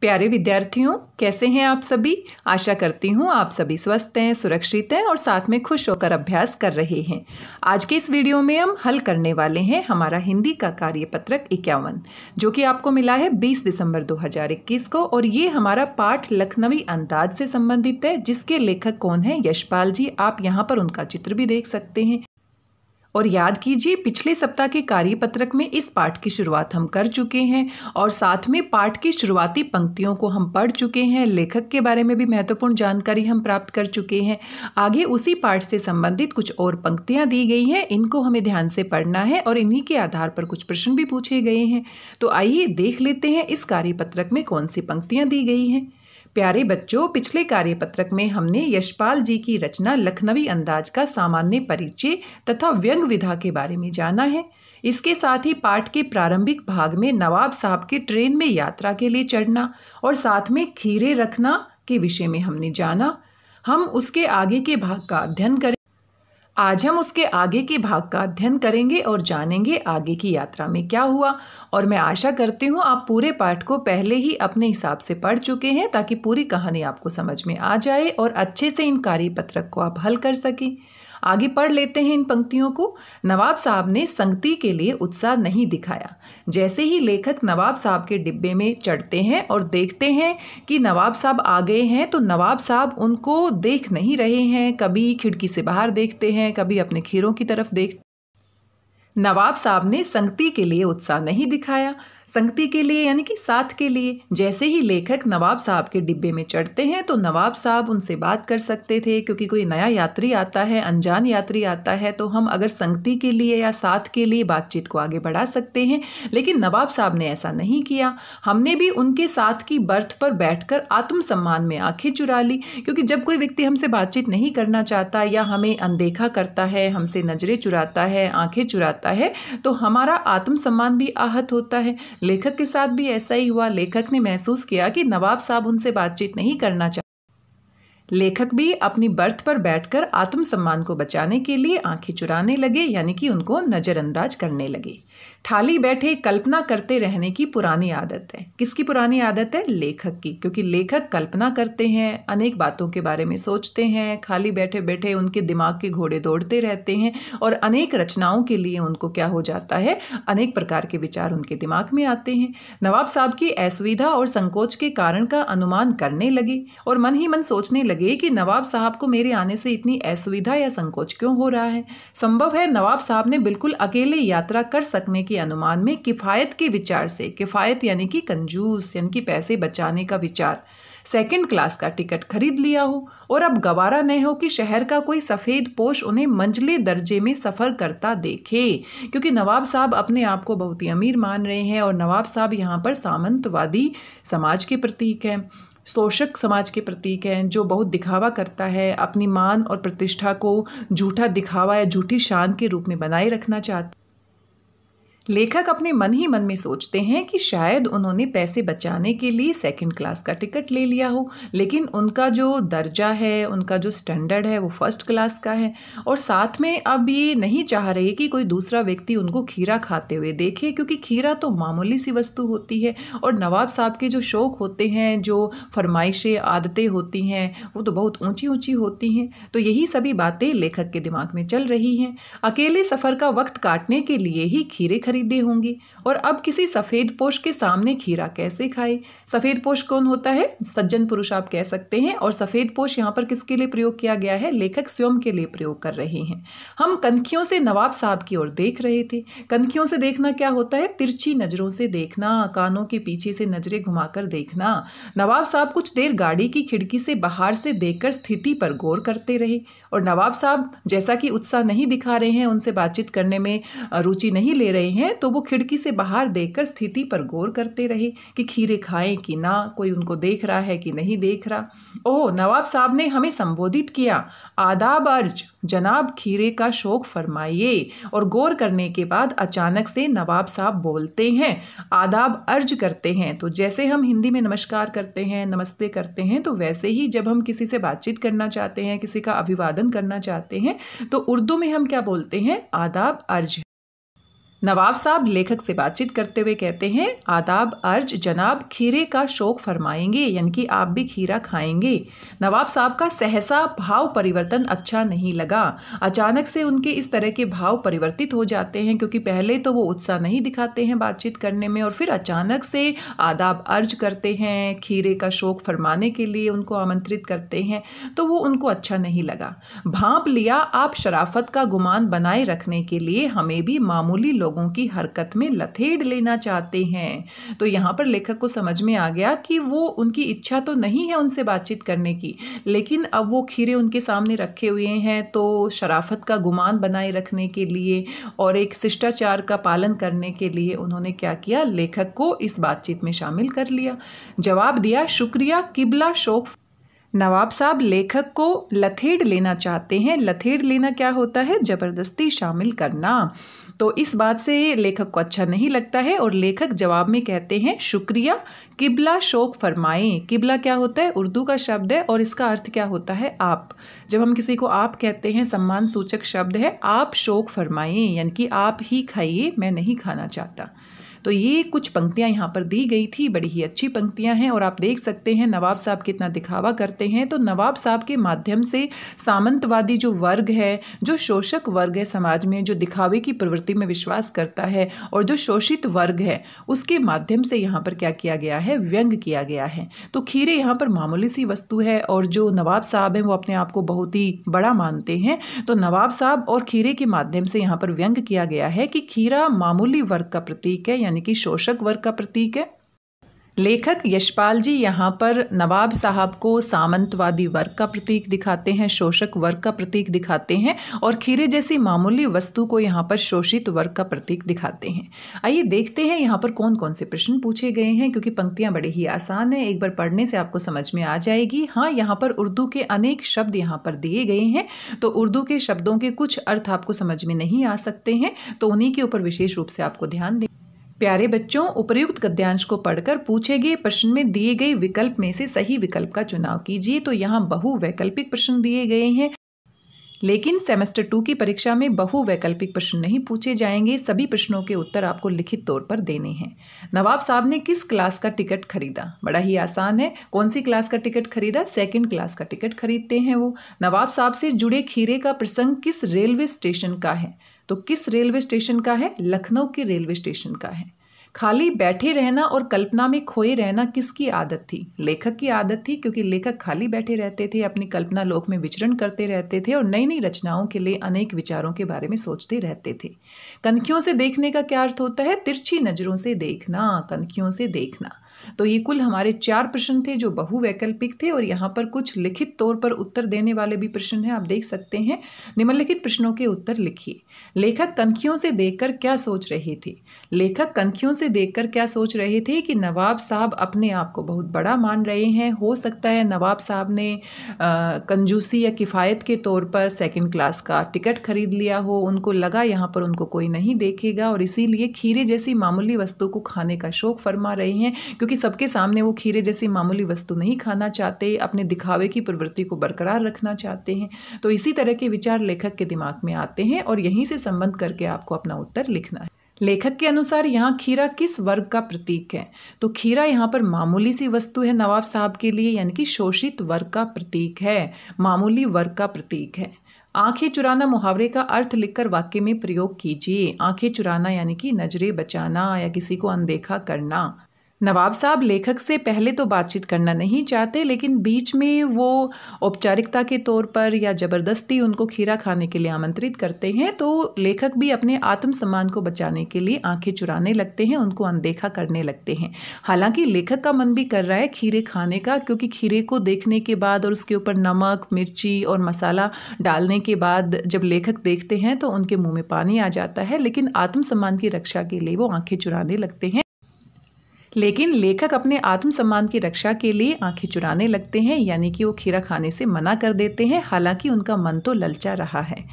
प्यारे विद्यार्थियों कैसे हैं आप सभी आशा करती हूँ आप सभी स्वस्थ हैं सुरक्षित हैं और साथ में खुश होकर अभ्यास कर रहे हैं आज के इस वीडियो में हम हल करने वाले हैं हमारा हिंदी का कार्यपत्रक इक्यावन जो कि आपको मिला है 20 दिसंबर 2021 को और ये हमारा पाठ लखनवी अंदाज से संबंधित है जिसके लेखक कौन है यशपाल जी आप यहाँ पर उनका चित्र भी देख सकते हैं और याद कीजिए पिछले सप्ताह के कार्यपत्रक में इस पाठ की शुरुआत हम कर चुके हैं और साथ में पाठ की शुरुआती पंक्तियों को हम पढ़ चुके हैं लेखक के बारे में भी महत्वपूर्ण जानकारी हम प्राप्त कर चुके हैं आगे उसी पाठ से संबंधित कुछ और पंक्तियाँ दी गई हैं इनको हमें ध्यान से पढ़ना है और इन्हीं के आधार पर कुछ प्रश्न भी पूछे गए हैं तो आइए देख लेते हैं इस कार्यपत्रक में कौन सी पंक्तियाँ दी गई हैं प्यारे बच्चों पिछले कार्यपत्रक में हमने यशपाल जी की रचना लखनवी अंदाज का सामान्य परिचय तथा व्यंग विधा के बारे में जाना है इसके साथ ही पाठ के प्रारंभिक भाग में नवाब साहब के ट्रेन में यात्रा के लिए चढ़ना और साथ में खीरे रखना के विषय में हमने जाना हम उसके आगे के भाग का अध्ययन करें आज हम उसके आगे के भाग का अध्ययन करेंगे और जानेंगे आगे की यात्रा में क्या हुआ और मैं आशा करती हूँ आप पूरे पाठ को पहले ही अपने हिसाब से पढ़ चुके हैं ताकि पूरी कहानी आपको समझ में आ जाए और अच्छे से इन कार्य पत्रक को आप हल कर सकें आगे पढ़ लेते हैं इन पंक्तियों को नवाब साहब ने संगति के लिए उत्साह नहीं दिखाया जैसे ही लेखक नवाब साहब के डिब्बे में चढ़ते हैं और देखते हैं कि नवाब साहब आ गए हैं तो नवाब साहब उनको देख नहीं रहे हैं कभी खिड़की से बाहर देखते हैं कभी अपने खीरों की तरफ देख नवाब साहब ने संगति के लिए उत्साह नहीं दिखाया संगति के लिए यानी कि साथ के लिए जैसे ही लेखक नवाब साहब के डिब्बे में चढ़ते हैं तो नवाब साहब उनसे बात कर सकते थे क्योंकि कोई नया यात्री आता है अनजान यात्री आता है तो हम अगर संगति के लिए या साथ के लिए बातचीत को आगे बढ़ा सकते हैं लेकिन नवाब साहब ने ऐसा नहीं किया हमने भी उनके साथ की बर्थ पर बैठकर आत्मसम्मान में आंखें चुरा ली क्योंकि जब कोई व्यक्ति हमसे बातचीत नहीं करना चाहता या हमें अनदेखा करता है हमसे नज़रें चुराता है आंखें चुराता है तो हमारा आत्मसम्मान भी आहत होता है लेखक के साथ भी ऐसा ही हुआ लेखक ने महसूस किया कि नवाब साहब उनसे बातचीत नहीं करना चाहते लेखक भी अपनी बर्थ पर बैठकर आत्मसम्मान को बचाने के लिए आंखें चुराने लगे यानी कि उनको नज़रअंदाज करने लगे ठाली बैठे कल्पना करते रहने की पुरानी आदत है किसकी पुरानी आदत है लेखक की क्योंकि लेखक कल्पना करते हैं अनेक बातों के बारे में सोचते हैं खाली बैठे बैठे उनके दिमाग के घोड़े दौड़ते रहते हैं और अनेक रचनाओं के लिए उनको क्या हो जाता है अनेक प्रकार के विचार उनके दिमाग में आते हैं नवाब साहब की असुविधा और संकोच के कारण का अनुमान करने लगे और मन ही मन सोचने लगे लगे कि नवाब साहब को मेरे आने से इतनी असुविधा या संकोच क्यों हो रहा है संभव है नवाब साहब ने बिल्कुल अकेले यात्रा कर सकने के अनुमान में किफ़ायत के विचार से किफ़ायत यानी कि कंजूस यानी कि पैसे बचाने का विचार सेकंड क्लास का टिकट खरीद लिया हो और अब गवारा नहीं हो कि शहर का कोई सफ़ेद पोश उन्हें मंजले दर्जे में सफ़र करता देखे क्योंकि नवाब साहब अपने आप को बहुत ही अमीर मान रहे हैं और नवाब साहब यहाँ पर सामंतवादी समाज के प्रतीक हैं शोषक समाज के प्रतीक हैं जो बहुत दिखावा करता है अपनी मान और प्रतिष्ठा को झूठा दिखावा या झूठी शान के रूप में बनाए रखना चाहता लेखक अपने मन ही मन में सोचते हैं कि शायद उन्होंने पैसे बचाने के लिए सेकंड क्लास का टिकट ले लिया हो लेकिन उनका जो दर्जा है उनका जो स्टैंडर्ड है वो फर्स्ट क्लास का है और साथ में अब ये नहीं चाह रहे कि कोई दूसरा व्यक्ति उनको खीरा खाते हुए देखे क्योंकि खीरा तो मामूली सी वस्तु होती है और नवाब साहब के जो शौक़ होते हैं जो फरमाइशें आदतें होती हैं वो तो बहुत ऊँची ऊँची होती हैं तो यही सभी बातें लेखक के दिमाग में चल रही हैं अकेले सफ़र का वक्त काटने के लिए ही खीरे खरीद खरीदे होंगे और अब किसी सफ़ेद पोष के सामने खीरा कैसे खाए सफ़ेद पोष कौन होता है सज्जन पुरुष आप कह सकते हैं और सफ़ेद पोष यहाँ पर किसके लिए प्रयोग किया गया है लेखक स्वयं के लिए प्रयोग कर रहे हैं हम कनखियों से नवाब साहब की ओर देख रहे थे कनखियों से देखना क्या होता है तिरछी नज़रों से देखना कानों के पीछे से नज़रें घुमाकर देखना नवाब साहब कुछ देर गाड़ी की खिड़की से बाहर से देखकर स्थिति पर गौर करते रहे और नवाब साहब जैसा कि उत्साह नहीं दिखा रहे हैं उनसे बातचीत करने में रुचि नहीं ले रहे हैं तो वो खिड़की से बाहर देखकर स्थिति पर गौर करते रहे कि खीरे खाएं कि ना कोई उनको देख रहा है कि नहीं देख रहा ओह नवाब साहब ने हमें संबोधित किया आदाब अर्ज जनाब खीरे का शौक फरमाइए और गौर करने के बाद अचानक से नवाब साहब बोलते हैं आदाब अर्ज करते हैं तो जैसे हम हिंदी में नमस्कार करते हैं नमस्ते करते हैं तो वैसे ही जब हम किसी से बातचीत करना चाहते हैं किसी का अभिवादन करना चाहते हैं तो उर्दू में हम क्या बोलते हैं आदाब अर्ज नवाब साहब लेखक से बातचीत करते हुए कहते हैं आदाब अर्ज जनाब खीरे का शौक फरमाएंगे यानी कि आप भी खीरा खाएंगे नवाब साहब का सहसा भाव परिवर्तन अच्छा नहीं लगा अचानक से उनके इस तरह के भाव परिवर्तित हो जाते हैं क्योंकि पहले तो वो उत्साह नहीं दिखाते हैं बातचीत करने में और फिर अचानक से आदाब अर्ज करते हैं खीरे का शौक फरमाने के लिए उनको आमंत्रित करते हैं तो वो उनको अच्छा नहीं लगा भाप लिया आप शराफत का गुमान बनाए रखने के लिए हमें भी मामूली लोग लोगों की हरकत में लथेड़ लेना चाहते हैं तो यहाँ पर लेखक को समझ में आ गया कि वो उनकी इच्छा तो नहीं है उनसे बातचीत करने की लेकिन अब वो खीरे उनके सामने रखे हुए हैं तो शराफत का गुमान बनाए रखने के लिए और एक शिष्टाचार का पालन करने के लिए उन्होंने क्या किया लेखक को इस बातचीत में शामिल कर लिया जवाब दिया शुक्रिया किबला शोक नवाब साहब लेखक को लथेड़ लेना चाहते हैं लथेड़ लेना क्या होता है ज़बरदस्ती शामिल करना तो इस बात से लेखक को अच्छा नहीं लगता है और लेखक जवाब में कहते हैं शुक्रिया किबला शोक फरमाएं किबला क्या होता है उर्दू का शब्द है और इसका अर्थ क्या होता है आप जब हम किसी को आप कहते हैं सम्मान सूचक शब्द है आप शोक फरमाएं यानी कि आप ही खाइए मैं नहीं खाना चाहता तो ये कुछ पंक्तियाँ यहाँ पर दी गई थी बड़ी ही अच्छी पंक्तियाँ हैं और आप देख सकते हैं नवाब साहब कितना दिखावा करते हैं तो नवाब साहब के माध्यम से सामंतवादी जो वर्ग है जो शोषक वर्ग है समाज में जो दिखावे की प्रवृत्ति में विश्वास करता है और जो शोषित वर्ग है उसके माध्यम से यहाँ पर क्या किया गया है व्यंग किया गया है तो खीरे यहाँ पर मामूली सी वस्तु है और जो नवाब साहब हैं वो अपने आप को बहुत ही बड़ा मानते हैं तो नवाब साहब और खीरे के माध्यम से यहाँ पर व्यंग किया गया है कि खीरा मामूली वर्ग का प्रतीक है यानी यानी कि शोषक वर्ग का प्रतीक है लेखक यशपाल जी यहाँ पर नवाब साहब को सामंतवादी वर्ग का प्रतीक दिखाते हैं शोषक वर्ग का प्रतीक दिखाते हैं और खीरे जैसी मामूली वस्तु को यहाँ पर शोषित वर्ग का प्रतीक दिखाते हैं आइए देखते हैं यहाँ पर कौन कौन से प्रश्न पूछे गए हैं क्योंकि पंक्तियाँ बड़ी ही आसान हैं एक बार पढ़ने से आपको समझ में आ जाएगी हाँ यहाँ पर उर्दू के अनेक शब्द यहाँ पर दिए गए हैं तो उर्दू के शब्दों के कुछ अर्थ आपको समझ में नहीं आ सकते हैं तो उन्हीं के ऊपर विशेष रूप से आपको ध्यान दें प्यारे बच्चों उपयुक्त गद्यांश को पढ़कर पूछे गए प्रश्न में दिए गए विकल्प में से सही विकल्प का चुनाव कीजिए तो यहाँ बहुवैकल्पिक प्रश्न दिए गए हैं लेकिन सेमेस्टर टू की परीक्षा में बहुवैकल्पिक प्रश्न नहीं पूछे जाएंगे सभी प्रश्नों के उत्तर आपको लिखित तौर पर देने हैं नवाब साहब ने किस क्लास का टिकट खरीदा बड़ा ही आसान है कौन सी क्लास का टिकट खरीदा सेकंड क्लास का टिकट खरीदते हैं वो नवाब साहब से जुड़े खीरे का प्रसंग किस रेलवे स्टेशन का है तो किस रेलवे स्टेशन का है लखनऊ के रेलवे स्टेशन का है खाली बैठे रहना और कल्पना में खोए रहना किसकी आदत थी लेखक की आदत थी क्योंकि लेखक खाली बैठे रहते थे अपनी कल्पना लोक में विचरण करते रहते थे और नई नई रचनाओं के लिए अनेक विचारों के बारे में सोचते रहते थे कनखियों से देखने का क्या अर्थ होता है तिरछी नज़रों से देखना कनखियों से देखना तो ये कुल हमारे चार प्रश्न थे जो बहुवैकल्पिक थे और यहाँ पर कुछ लिखित तौर पर उत्तर देने वाले भी प्रश्न हैं आप देख सकते हैं निम्नलिखित प्रश्नों के उत्तर लिखिए लेखक कनखियों से देखकर क्या सोच रहे थे लेखक कनखियों से देखकर क्या सोच रहे थे कि नवाब साहब अपने आप को बहुत बड़ा मान रहे हैं हो सकता है नवाब साहब ने आ, कंजूसी या किफ़ायत के तौर पर सेकेंड क्लास का टिकट खरीद लिया हो उनको लगा यहाँ पर उनको कोई नहीं देखेगा और इसीलिए खीरे जैसी मामूली वस्तु को खाने का शौक फरमा रहे हैं क्योंकि सबके सामने वो खीरे जैसी मामूली वस्तु नहीं खाना चाहते अपने दिखावे की प्रवृत्ति को बरकरार रखना चाहते हैं तो इसी तरह के विचार लेखक के दिमाग में आते हैं और यहीं से संबंध करके आपको अपना उत्तर लिखना है लेखक के अनुसार यहाँ खीरा किस वर्ग का प्रतीक है तो खीरा यहाँ पर मामूली सी वस्तु है नवाब साहब के लिए यानी कि शोषित वर्ग का प्रतीक है मामूली वर्ग का प्रतीक है आंखें चुराना मुहावरे का अर्थ लिखकर वाक्य में प्रयोग कीजिए आंखें चुराना यानी कि नजरें बचाना या किसी को अनदेखा करना नवाब साहब लेखक से पहले तो बातचीत करना नहीं चाहते लेकिन बीच में वो औपचारिकता के तौर पर या ज़बरदस्ती उनको खीरा खाने के लिए आमंत्रित करते हैं तो लेखक भी अपने आत्मसम्मान को बचाने के लिए आंखें चुराने लगते हैं उनको अनदेखा करने लगते हैं हालांकि लेखक का मन भी कर रहा है खीरे खाने का क्योंकि खीरे को देखने के बाद और उसके ऊपर नमक मिर्ची और मसाला डालने के बाद जब लेखक देखते हैं तो उनके मुँह में पानी आ जाता है लेकिन आत्मसम्मान की रक्षा के लिए वो आँखें चुराने लगते हैं लेकिन लेखक अपने आत्मसम्मान की रक्षा के लिए आंखें चुराने लगते हैं यानी कि वो खीरा खाने से मना कर देते हैं हालांकि उनका मन तो ललचा रहा है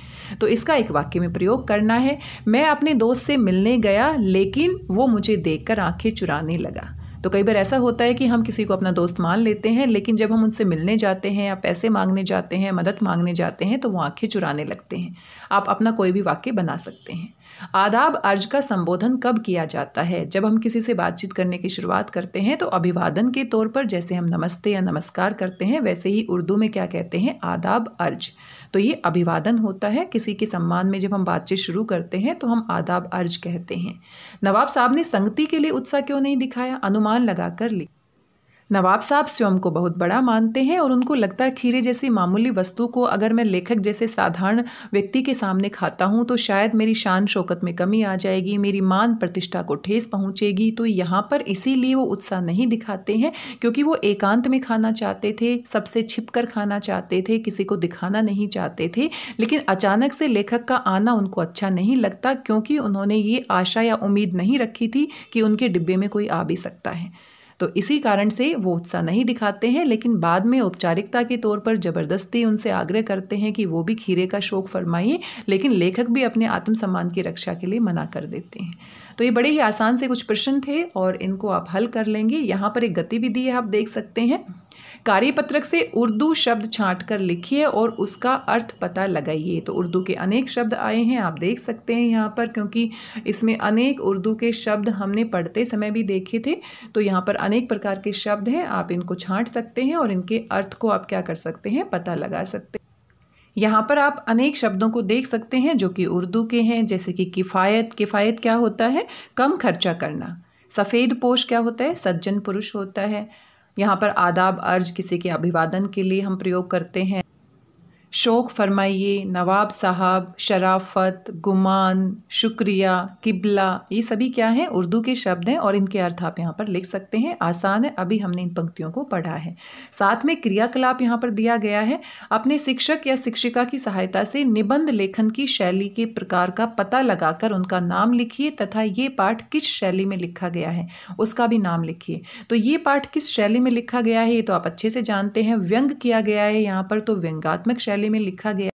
तो इसका एक वाक्य में प्रयोग करना है मैं अपने दोस्त से मिलने गया लेकिन वो मुझे देख कर चुराने लगा तो कई बार ऐसा होता है कि हम किसी को अपना दोस्त मान लेते हैं लेकिन जब हम उनसे मिलने जाते हैं या पैसे मांगने जाते हैं मदद मांगने जाते हैं तो वो आंखें चुराने लगते हैं आप अपना कोई भी वाक्य बना सकते हैं आदाब अर्ज का संबोधन कब किया जाता है जब हम किसी से बातचीत करने की शुरुआत करते हैं तो अभिवादन के तौर पर जैसे हम नमस्ते या नमस्कार करते हैं वैसे ही उर्दू में क्या कहते हैं आदाब अर्ज तो ये अभिवादन होता है किसी के सम्मान में जब हम बातचीत शुरू करते हैं तो हम आदाब अर्ज कहते हैं नवाब साहब ने संगति के लिए उत्साह क्यों नहीं दिखाया अनुमान लगाकर ली नवाब साहब स्वयं को बहुत बड़ा मानते हैं और उनको लगता है खीरे जैसी मामूली वस्तु को अगर मैं लेखक जैसे साधारण व्यक्ति के सामने खाता हूँ तो शायद मेरी शान शौकत में कमी आ जाएगी मेरी मान प्रतिष्ठा को ठेस पहुँचेगी तो यहाँ पर इसीलिए वो उत्साह नहीं दिखाते हैं क्योंकि वो एकांत में खाना चाहते थे सबसे छिप कर खाना चाहते थे किसी को दिखाना नहीं चाहते थे लेकिन अचानक से लेखक का आना उनको अच्छा नहीं लगता क्योंकि उन्होंने ये आशा या उम्मीद नहीं रखी थी कि उनके डिब्बे में कोई आ भी सकता है तो इसी कारण से वो उत्साह नहीं दिखाते हैं लेकिन बाद में औपचारिकता के तौर पर ज़बरदस्ती उनसे आग्रह करते हैं कि वो भी खीरे का शोक फरमाइए लेकिन लेखक भी अपने आत्मसम्मान की रक्षा के लिए मना कर देते हैं तो ये बड़े ही आसान से कुछ प्रश्न थे और इनको आप हल कर लेंगे यहाँ पर एक गतिविधि आप देख सकते हैं कार्यपत्रक से उर्दू शब्द छाँट कर लिखिए और उसका अर्थ पता लगाइए तो उर्दू के अनेक शब्द आए हैं आप देख सकते हैं यहाँ पर क्योंकि इसमें अनेक उर्दू के शब्द हमने पढ़ते समय भी देखे थे तो यहाँ पर अनेक प्रकार के शब्द हैं आप इनको छाँट सकते हैं और इनके अर्थ को आप क्या कर सकते हैं पता लगा सकते हैं यहाँ पर आप अनेक शब्दों को देख सकते हैं जो कि उर्दू के हैं जैसे कि किफ़ायत किफ़ायत क्या होता है कम खर्चा करना सफ़ेद पोश क्या होता है सज्जन पुरुष होता है यहाँ पर आदाब अर्ज किसी के अभिवादन के लिए हम प्रयोग करते हैं शौक़ फरमाइए नवाब साहब शराफत गुमान शुक्रिया किबला ये सभी क्या हैं उर्दू के शब्द हैं और इनके अर्थ आप यहाँ पर लिख सकते हैं आसान है अभी हमने इन पंक्तियों को पढ़ा है साथ में क्रियाकलाप यहाँ पर दिया गया है अपने शिक्षक या शिक्षिका की सहायता से निबंध लेखन की शैली के प्रकार का पता लगाकर उनका नाम लिखिए तथा ये पाठ किस शैली में लिखा गया है उसका भी नाम लिखिए तो ये पाठ किस शैली में लिखा गया है ये तो आप अच्छे से जानते हैं व्यंग किया गया है यहाँ पर तो व्यंगात्मक शैली में लिखा गया--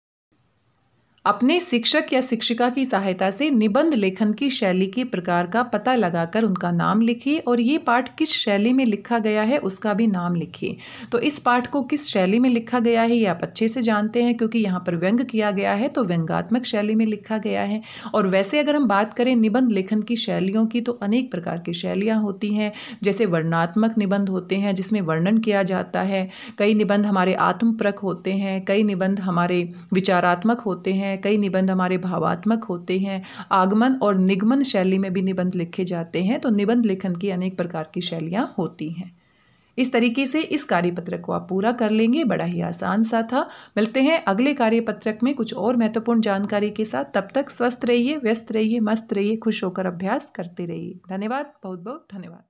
अपने शिक्षक या शिक्षिका की सहायता से निबंध लेखन की शैली के प्रकार का पता लगाकर उनका नाम लिखिए और ये पाठ किस शैली में लिखा गया है उसका भी नाम लिखिए तो इस पाठ को किस शैली में लिखा गया है ये आप अच्छे से जानते हैं क्योंकि यहाँ पर व्यंग किया गया है तो व्यंगात्मक शैली में लिखा गया है और वैसे अगर हम बात करें निबंध लेखन की शैलियों की तो अनेक प्रकार की शैलियाँ होती हैं जैसे वर्णात्मक निबंध होते हैं जिसमें वर्णन किया जाता है कई निबंध हमारे आत्मप्रक होते हैं कई निबंध हमारे विचारात्मक होते हैं हैं कई निबंध हमारे भावात्मक होते हैं आगमन और निगमन शैली में भी निबंध लिखे जाते हैं तो निबंध लेखन की अनेक प्रकार की शैलियाँ होती हैं इस तरीके से इस कार्यपत्रक को आप पूरा कर लेंगे बड़ा ही आसान सा था मिलते हैं अगले कार्यपत्रक में कुछ और महत्वपूर्ण जानकारी के साथ तब तक स्वस्थ रहिए व्यस्त रहिए मस्त रहिए खुश होकर अभ्यास करते रहिए धन्यवाद बहुत बहुत धन्यवाद